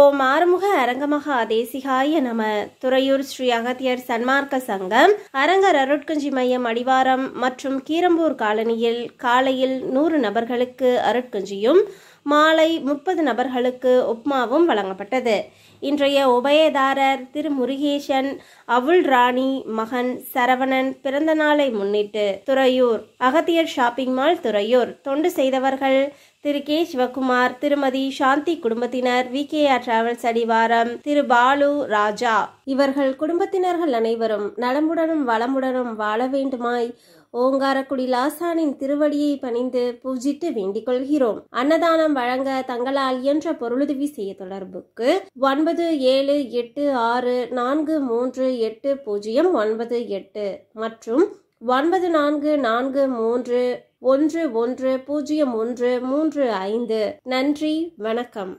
இப்போ மாறுமுக அரங்கமகா தேசிகாய நம துறையூர் ஸ்ரீ அகத்தியர் சன்மார்க்க சங்கம் அரங்கர் அருட்கஞ்சி மையம் அடிவாரம் மற்றும் கீரம்பூர் காலனியில் காலையில் நூறு நபர்களுக்கு அருட்கஞ்சியும் மாலை முப்பது நபர்களுக்கு உப்மாவும் வழங்கப்பட்டது இன்றைய உபயதாரர் திரு முருகேசன் அவுள் ராணி மகன் சரவணன் பிறந்த நாளை முன்னிட்டு துறையூர் அகத்தியர் ஷாப்பிங் மால் துறையூர் தொண்டு செய்தவர்கள் திரு கே சிவகுமார் திருமதி சாந்தி குடும்பத்தினர் வி கே ஆர் டிராவல்ஸ் அடிவாரம் திரு பாலு ராஜா இவர்கள் குடும்பத்தினர்கள் அனைவரும் நலமுடனும் வளமுடனும் வாழ வேண்டுமாய் ஓங்காரக்குடி லாசானின் திருவடியை பணிந்து பூஜித்து வேண்டிக் கொள்கிறோம் அன்னதானம் வழங்க தங்களால் இயன்ற பொருளுதவி செய்ய தொடர்புக்கு ஒன்பது ஏழு எட்டு ஆறு நான்கு மூன்று எட்டு பூஜ்ஜியம் ஒன்பது எட்டு மற்றும் ஒன்பது நான்கு நான்கு மூன்று ஒன்று ஒன்று பூஜ்ஜியம் ஒன்று மூன்று ஐந்து நன்றி வணக்கம்